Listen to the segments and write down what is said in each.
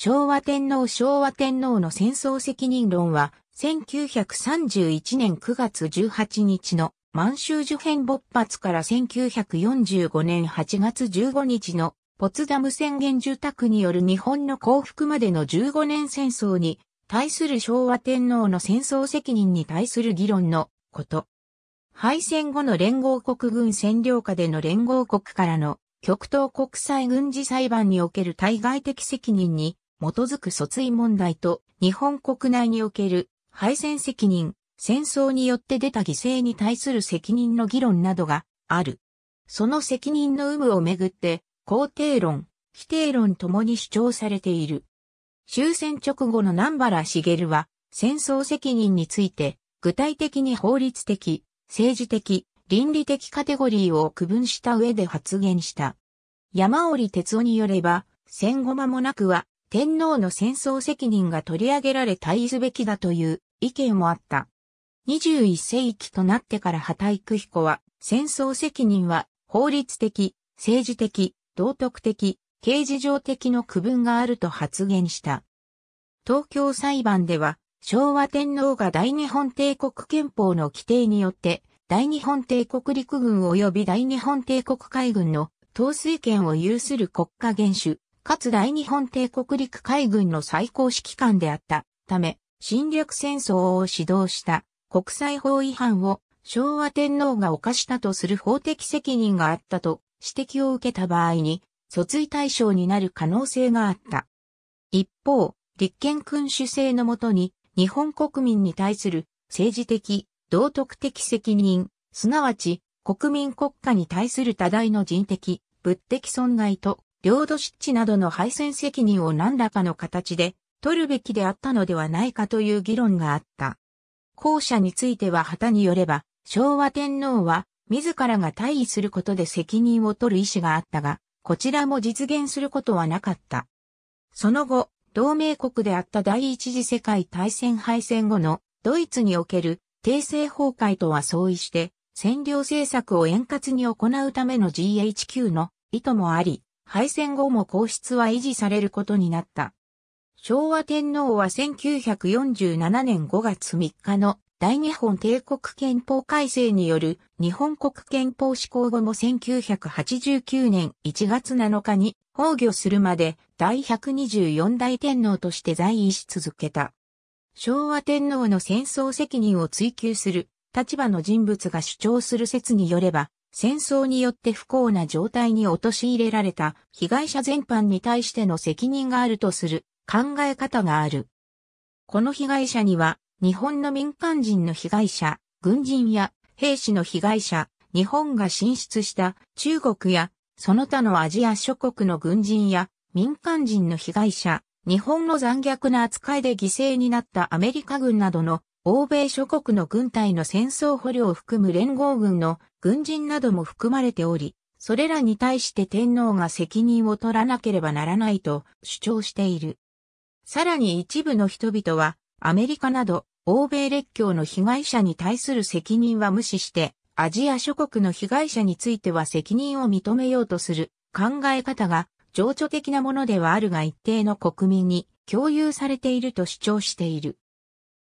昭和天皇昭和天皇の戦争責任論は、1931年9月18日の満州事変勃発から1945年8月15日のポツダム宣言住宅による日本の降伏までの15年戦争に対する昭和天皇の戦争責任に対する議論のこと。敗戦後の連合国軍占領下での連合国からの極東国際軍事裁判における対外的責任に基づく訴追問題と日本国内における敗戦責任、戦争によって出た犠牲に対する責任の議論などがある。その責任の有無をめぐって、肯定論、否定論ともに主張されている。終戦直後の南原茂は、戦争責任について、具体的に法律的、政治的、倫理的カテゴリーを区分した上で発言した。山織哲夫によれば、戦後間もなくは、天皇の戦争責任が取り上げられ対すべきだという意見もあった。21世紀となってから畑育彦は、戦争責任は法律的、政治的、道徳的、刑事上的の区分があると発言した。東京裁判では、昭和天皇が大日本帝国憲法の規定によって、大日本帝国陸軍及び大日本帝国海軍の統帥権を有する国家元首、かつ大日本帝国陸海軍の最高指揮官であったため、侵略戦争を指導した国際法違反を昭和天皇が犯したとする法的責任があったと指摘を受けた場合に、訴追対象になる可能性があった。一方、立憲君主制のもとに、日本国民に対する政治的、道徳的責任、すなわち国民国家に対する多大の人的、物的損害と領土湿地などの敗戦責任を何らかの形で取るべきであったのではないかという議論があった。後者については旗によれば、昭和天皇は自らが退位することで責任を取る意思があったが、こちらも実現することはなかった。その後、同盟国であった第一次世界大戦敗戦後のドイツにおける帝政崩壊とは相違して、占領政策を円滑に行うための GHQ の意図もあり、敗戦後も皇室は維持されることになった。昭和天皇は1947年5月3日の大日本帝国憲法改正による日本国憲法施行後も1989年1月7日に崩御するまで第124代天皇として在位し続けた。昭和天皇の戦争責任を追求する立場の人物が主張する説によれば、戦争によって不幸な状態に陥れられた被害者全般に対しての責任があるとする考え方がある。この被害者には、日本の民間人の被害者、軍人や兵士の被害者、日本が進出した中国やその他のアジア諸国の軍人や民間人の被害者、日本の残虐な扱いで犠牲になったアメリカ軍などの欧米諸国の軍隊の戦争捕虜を含む連合軍の軍人なども含まれており、それらに対して天皇が責任を取らなければならないと主張している。さらに一部の人々は、アメリカなど、欧米列強の被害者に対する責任は無視して、アジア諸国の被害者については責任を認めようとする考え方が情緒的なものではあるが一定の国民に共有されていると主張している。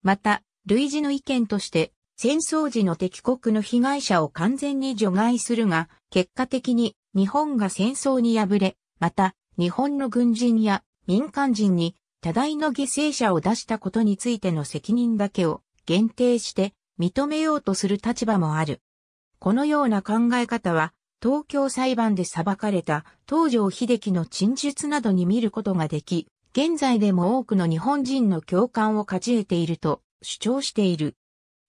また、類似の意見として戦争時の敵国の被害者を完全に除外するが、結果的に日本が戦争に敗れ、また日本の軍人や民間人に多大の犠牲者を出したことについての責任だけを限定して認めようとする立場もある。このような考え方は、東京裁判で裁かれた東条秀樹の陳述などに見ることができ、現在でも多くの日本人の共感を勝ち得ていると主張している。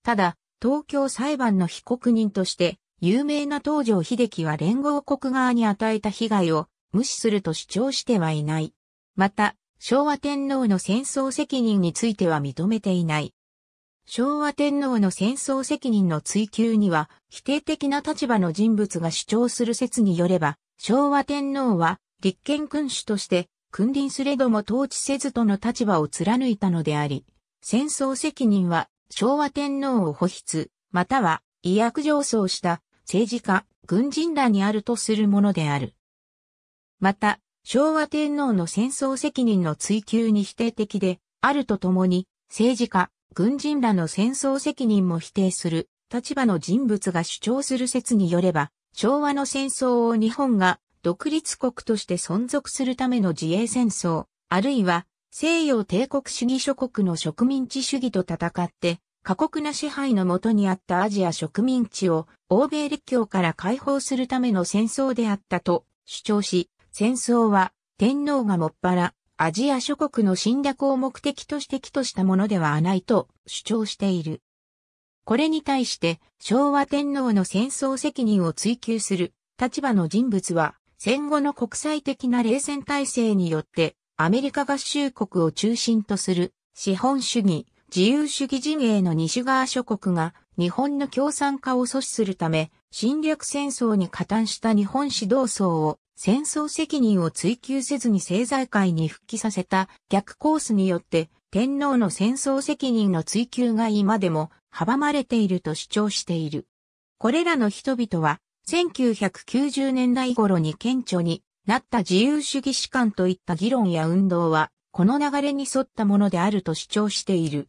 ただ、東京裁判の被告人として、有名な東条秀樹は連合国側に与えた被害を無視すると主張してはいない。また、昭和天皇の戦争責任については認めていない。昭和天皇の戦争責任の追求には、否定的な立場の人物が主張する説によれば、昭和天皇は立憲君主として、君臨すれども統治せずとの立場を貫いたのであり、戦争責任は昭和天皇を保筆、または医薬上層した政治家、軍人らにあるとするものである。また、昭和天皇の戦争責任の追求に否定的で、あるとともに、政治家、軍人らの戦争責任も否定する立場の人物が主張する説によれば、昭和の戦争を日本が独立国として存続するための自衛戦争、あるいは西洋帝国主義諸国の植民地主義と戦って、過酷な支配のもとにあったアジア植民地を欧米列強から解放するための戦争であったと主張し、戦争は天皇がもっぱらアジア諸国の侵略を目的として起としたものではないと主張している。これに対して昭和天皇の戦争責任を追求する立場の人物は戦後の国際的な冷戦体制によってアメリカ合衆国を中心とする資本主義、自由主義陣営の西側諸国が日本の共産化を阻止するため侵略戦争に加担した日本指導層を戦争責任を追求せずに政財界に復帰させた逆コースによって天皇の戦争責任の追求が今でも阻まれていると主張している。これらの人々は1990年代頃に顕著になった自由主義士官といった議論や運動は、この流れに沿ったものであると主張している。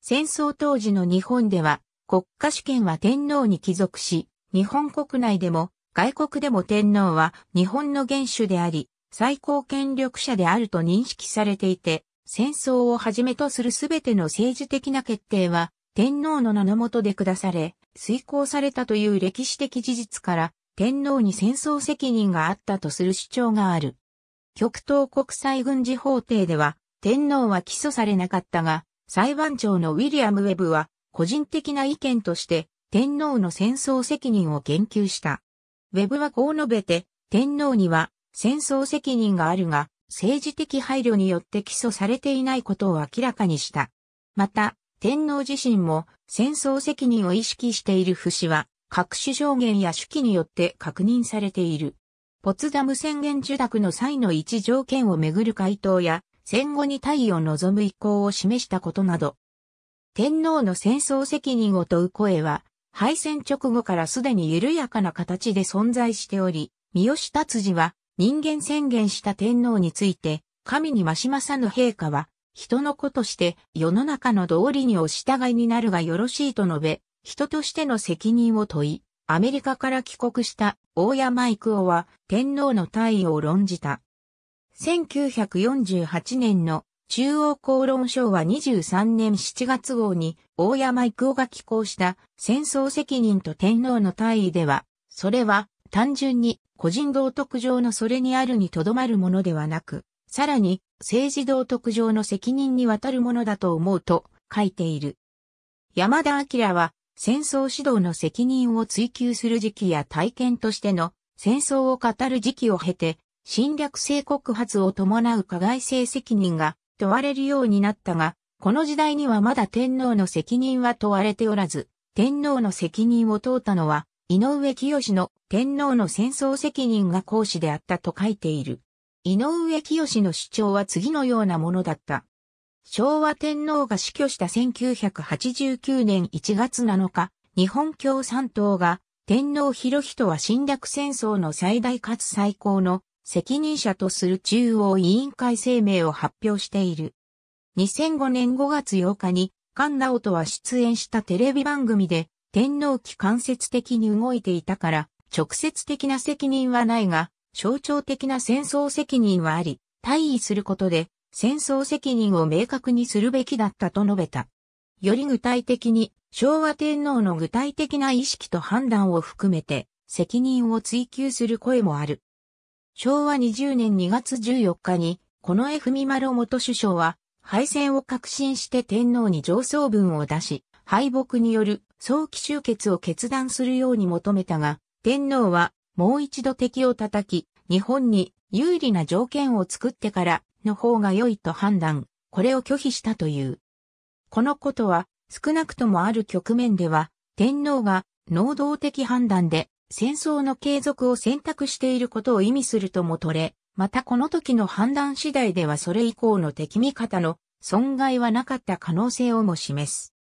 戦争当時の日本では、国家主権は天皇に帰属し、日本国内でも外国でも天皇は日本の元首であり、最高権力者であると認識されていて、戦争をはじめとするすべての政治的な決定は天皇の名の下で下され、遂行されたという歴史的事実から、天皇に戦争責任があったとする主張がある。極東国際軍事法廷では、天皇は起訴されなかったが、裁判長のウィリアム・ウェブは、個人的な意見として、天皇の戦争責任を言及した。ウェブはこう述べて、天皇には戦争責任があるが、政治的配慮によって起訴されていないことを明らかにした。また、天皇自身も戦争責任を意識している節は各種上限や手記によって確認されている。ポツダム宣言受諾の際の一条件をめぐる回答や、戦後に退位を望む意向を示したことなど、天皇の戦争責任を問う声は、敗戦直後からすでに緩やかな形で存在しており、三好達治は人間宣言した天皇について、神にましまさぬ陛下は、人の子として世の中の道理にお従いになるがよろしいと述べ、人としての責任を問い、アメリカから帰国した大山育夫は天皇の退位を論じた。1948年の中央公論書は23年7月号に大山育夫が寄稿した戦争責任と天皇の退位では、それは単純に個人道徳上のそれにあるにとどまるものではなく、さらに政治道徳上の責任にわたるものだと思うと書いている。山田明は戦争指導の責任を追求する時期や体験としての戦争を語る時期を経て、侵略性告発を伴う加害性責任が問われるようになったが、この時代にはまだ天皇の責任は問われておらず、天皇の責任を問うたのは、井上清の天皇の戦争責任が講師であったと書いている。井上清の主張は次のようなものだった。昭和天皇が死去した1989年1月7日、日本共産党が天皇博人は侵略戦争の最大かつ最高の責任者とする中央委員会声明を発表している。2005年5月8日に菅直人は出演したテレビ番組で天皇期間接的に動いていたから直接的な責任はないが象徴的な戦争責任はあり、退位することで戦争責任を明確にするべきだったと述べた。より具体的に、昭和天皇の具体的な意識と判断を含めて、責任を追求する声もある。昭和20年2月14日に、この江文丸元首相は、敗戦を確信して天皇に上層文を出し、敗北による早期終結を決断するように求めたが、天皇はもう一度敵を叩き、日本に有利な条件を作ってからの方が良いと判断、これを拒否したという。このことは、少なくともある局面では、天皇が能動的判断で戦争の継続を選択していることを意味するとも取れ、またこの時の判断次第ではそれ以降の敵味方の損害はなかった可能性をも示す。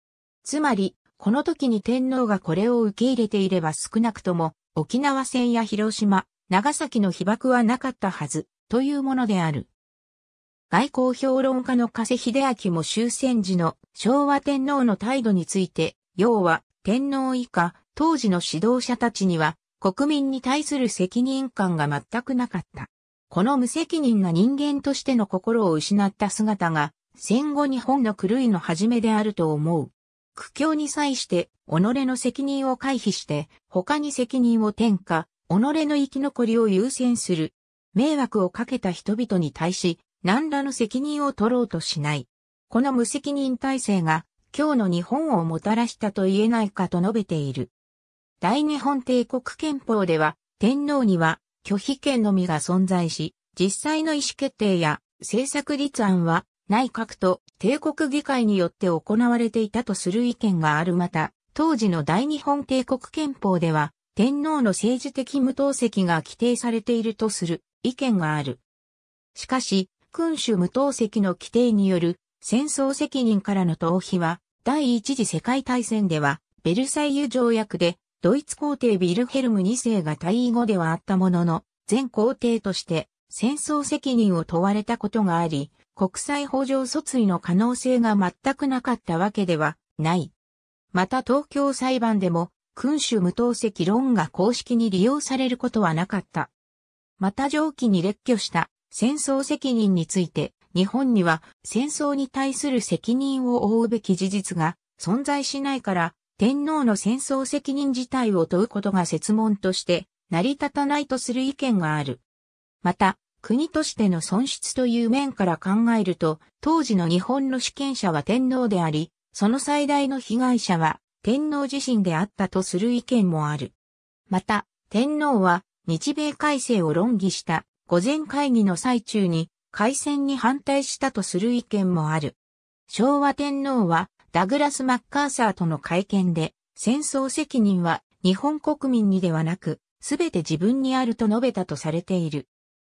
つまり、この時に天皇がこれを受け入れていれば少なくとも沖縄戦や広島、長崎の被爆はなかったはずというものである。外交評論家の加瀬秀明も終戦時の昭和天皇の態度について、要は天皇以下、当時の指導者たちには国民に対する責任感が全くなかった。この無責任な人間としての心を失った姿が、戦後日本の狂いの始めであると思う。苦境に際して、己の責任を回避して、他に責任を転嫁、己の生き残りを優先する。迷惑をかけた人々に対し、何らの責任を取ろうとしない。この無責任体制が今日の日本をもたらしたと言えないかと述べている。大日本帝国憲法では天皇には拒否権のみが存在し、実際の意思決定や政策立案は内閣と帝国議会によって行われていたとする意見があるまた、当時の大日本帝国憲法では天皇の政治的無党籍が規定されているとする意見がある。しかし、君主無党籍の規定による戦争責任からの逃避は、第一次世界大戦では、ベルサイユ条約で、ドイツ皇帝ビルヘルム2世が退位後ではあったものの、全皇帝として戦争責任を問われたことがあり、国際法上訴追の可能性が全くなかったわけではない。また東京裁判でも、君主無党籍論が公式に利用されることはなかった。また上記に列挙した戦争責任について、日本には戦争に対する責任を負うべき事実が存在しないから、天皇の戦争責任自体を問うことが説問として成り立たないとする意見がある。また、国としての損失という面から考えると、当時の日本の主権者は天皇であり、その最大の被害者は天皇自身であったとする意見もある。また、天皇は日米改正を論議した午前会議の最中に改戦に反対したとする意見もある。昭和天皇はダグラス・マッカーサーとの会見で戦争責任は日本国民にではなく全て自分にあると述べたとされている。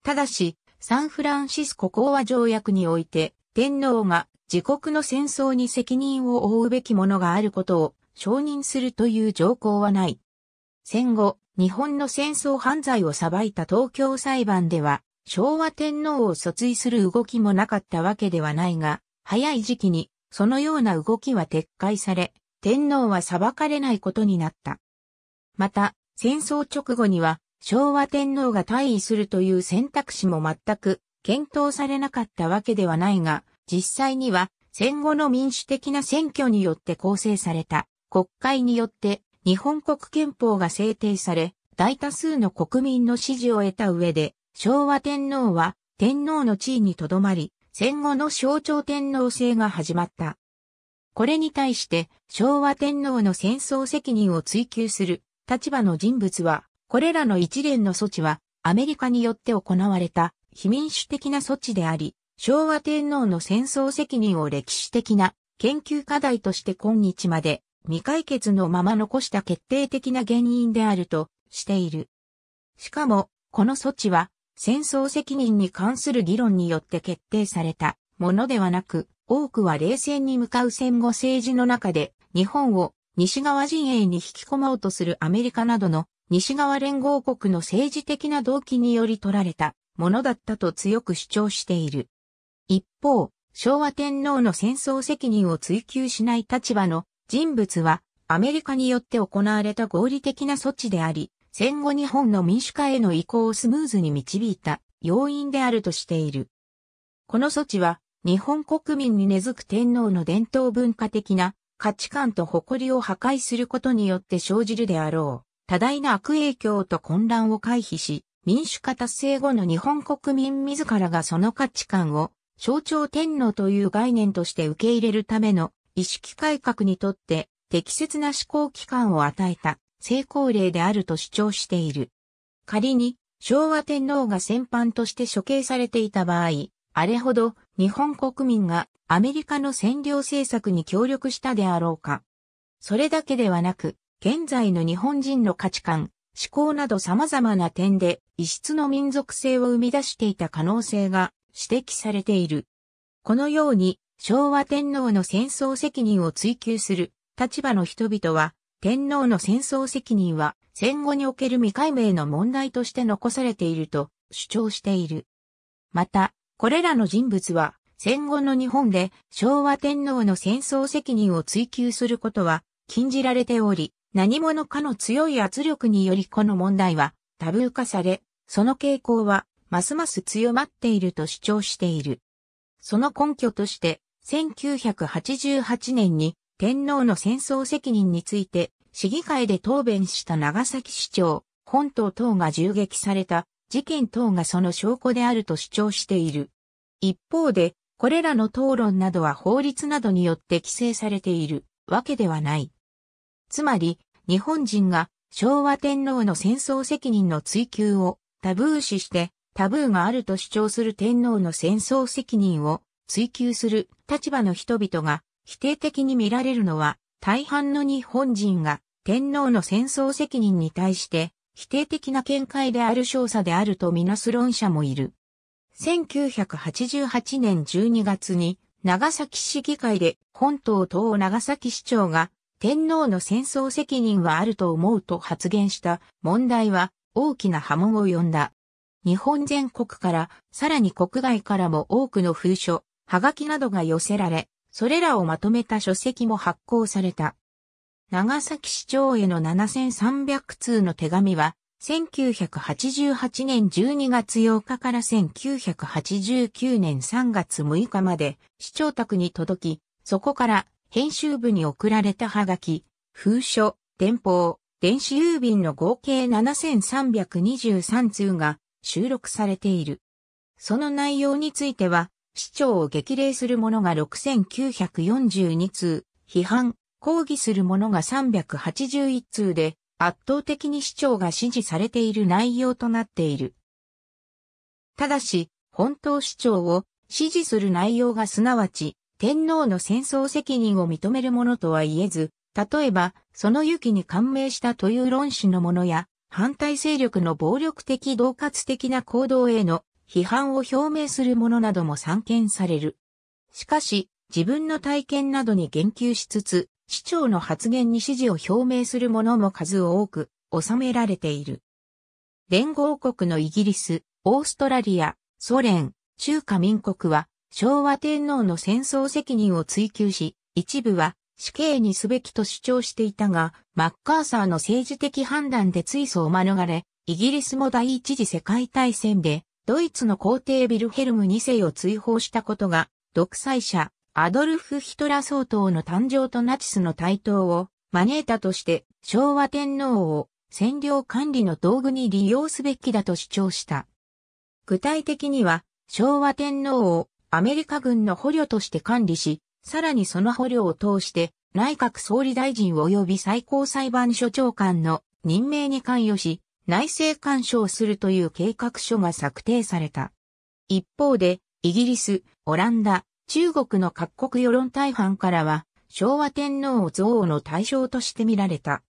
ただし、サンフランシスコ講和条約において天皇が自国の戦争に責任を負うべきものがあることを承認するという条項はない。戦後、日本の戦争犯罪を裁いた東京裁判では、昭和天皇を訴追する動きもなかったわけではないが、早い時期にそのような動きは撤回され、天皇は裁かれないことになった。また、戦争直後には、昭和天皇が退位するという選択肢も全く検討されなかったわけではないが、実際には戦後の民主的な選挙によって構成された国会によって日本国憲法が制定され、大多数の国民の支持を得た上で、昭和天皇は天皇の地位にとどまり、戦後の象徴天皇制が始まった。これに対して昭和天皇の戦争責任を追求する立場の人物は、これらの一連の措置はアメリカによって行われた非民主的な措置であり、昭和天皇の戦争責任を歴史的な研究課題として今日まで未解決のまま残した決定的な原因であるとしている。しかも、この措置は、戦争責任に関する議論によって決定されたものではなく、多くは冷戦に向かう戦後政治の中で、日本を西側陣営に引き込もうとするアメリカなどの西側連合国の政治的な動機により取られたものだったと強く主張している。一方、昭和天皇の戦争責任を追求しない立場の人物はアメリカによって行われた合理的な措置であり、戦後日本の民主化への移行をスムーズに導いた要因であるとしている。この措置は日本国民に根付く天皇の伝統文化的な価値観と誇りを破壊することによって生じるであろう。多大な悪影響と混乱を回避し、民主化達成後の日本国民自らがその価値観を象徴天皇という概念として受け入れるための意識改革にとって適切な思考期間を与えた成功例であると主張している。仮に昭和天皇が戦犯として処刑されていた場合、あれほど日本国民がアメリカの占領政策に協力したであろうか。それだけではなく、現在の日本人の価値観、思考など様々な点で異質の民族性を生み出していた可能性が指摘されている。このように昭和天皇の戦争責任を追求する立場の人々は、天皇の戦争責任は戦後における未解明の問題として残されていると主張している。また、これらの人物は戦後の日本で昭和天皇の戦争責任を追求することは禁じられており、何者かの強い圧力によりこの問題はタブー化され、その傾向はますます強まっていると主張している。その根拠として、1988年に天皇の戦争責任について市議会で答弁した長崎市長、本島等が銃撃された事件等がその証拠であると主張している。一方で、これらの討論などは法律などによって規制されているわけではない。つまり、日本人が昭和天皇の戦争責任の追及をタブー視して、タブーがあると主張する天皇の戦争責任を追及する立場の人々が否定的に見られるのは大半の日本人が天皇の戦争責任に対して否定的な見解である少佐であるとみなす論者もいる。1988年12月に長崎市議会で本島等長崎市長が天皇の戦争責任はあると思うと発言した問題は大きな波紋を呼んだ。日本全国からさらに国外からも多くの封書、はがきなどが寄せられ、それらをまとめた書籍も発行された。長崎市長への7300通の手紙は、1988年12月8日から1989年3月6日まで市長宅に届き、そこから編集部に送られたはがき、封書、電報、電子郵便の合計7323通が収録されている。その内容については、市長を激励する者が6942通、批判、抗議する者が381通で、圧倒的に市長が支持されている内容となっている。ただし、本当市長を支持する内容がすなわち、天皇の戦争責任を認めるものとは言えず、例えば、その雪に感銘したという論旨のものや、反対勢力の暴力的同活的な行動への批判を表明するものなども散見される。しかし、自分の体験などに言及しつつ、市長の発言に支持を表明するものも数多く収められている。連合国のイギリス、オーストラリア、ソ連、中華民国は昭和天皇の戦争責任を追求し、一部は死刑にすべきと主張していたが、マッカーサーの政治的判断で追訴を免れ、イギリスも第一次世界大戦でドイツの皇帝ビルヘルム2世を追放したことが、独裁者、アドルフ・ヒトラー総統の誕生とナチスの台頭を招いたとして、昭和天皇を占領管理の道具に利用すべきだと主張した。具体的には、昭和天皇をアメリカ軍の捕虜として管理し、さらにその捕虜を通して内閣総理大臣及び最高裁判所長官の任命に関与し、内政干渉するという計画書が策定された。一方で、イギリス、オランダ、中国の各国世論大半からは、昭和天皇を憎悪の対象として見られた。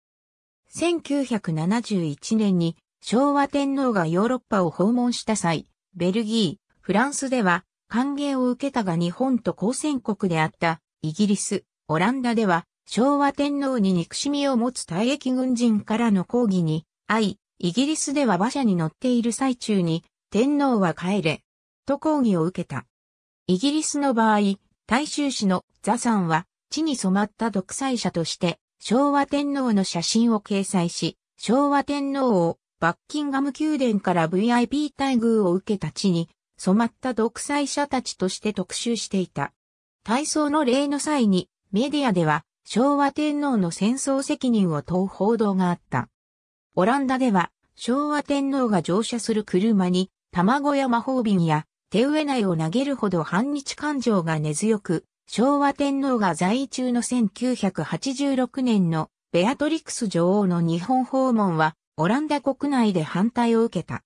1971年に昭和天皇がヨーロッパを訪問した際、ベルギー、フランスでは歓迎を受けたが日本と交戦国であったイギリス、オランダでは昭和天皇に憎しみを持つ退役軍人からの抗議に、愛、イギリスでは馬車に乗っている最中に、天皇は帰れ、と抗議を受けた。イギリスの場合、大衆紙のザさんは、地に染まった独裁者として、昭和天皇の写真を掲載し、昭和天皇をバッキンガム宮殿から VIP 待遇を受けた地に、染まった独裁者たちとして特集していた。体操の例の際に、メディアでは、昭和天皇の戦争責任を問う報道があった。オランダでは、昭和天皇が乗車する車に、卵や魔法瓶や手植え苗を投げるほど反日感情が根強く、昭和天皇が在位中の1986年のベアトリクス女王の日本訪問は、オランダ国内で反対を受けた。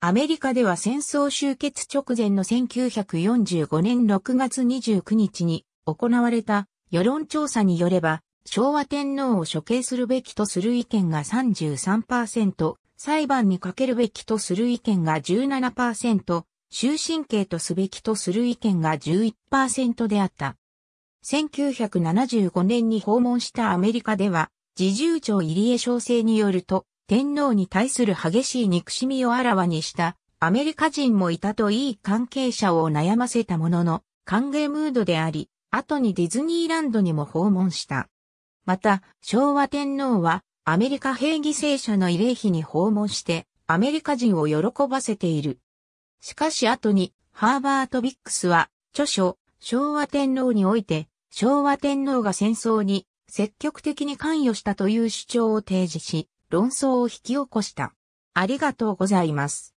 アメリカでは戦争終結直前の1945年6月29日に行われた世論調査によれば、昭和天皇を処刑するべきとする意見が33%、裁判にかけるべきとする意見が17%、終身刑とすべきとする意見が11%であった。1975年に訪問したアメリカでは、自重長入江小生によると、天皇に対する激しい憎しみをあらわにしたアメリカ人もいたといい関係者を悩ませたものの、歓迎ムードであり、後にディズニーランドにも訪問した。また、昭和天皇は、アメリカ兵犠牲者の慰霊碑に訪問して、アメリカ人を喜ばせている。しかし後に、ハーバート・ビックスは、著書、昭和天皇において、昭和天皇が戦争に積極的に関与したという主張を提示し、論争を引き起こした。ありがとうございます。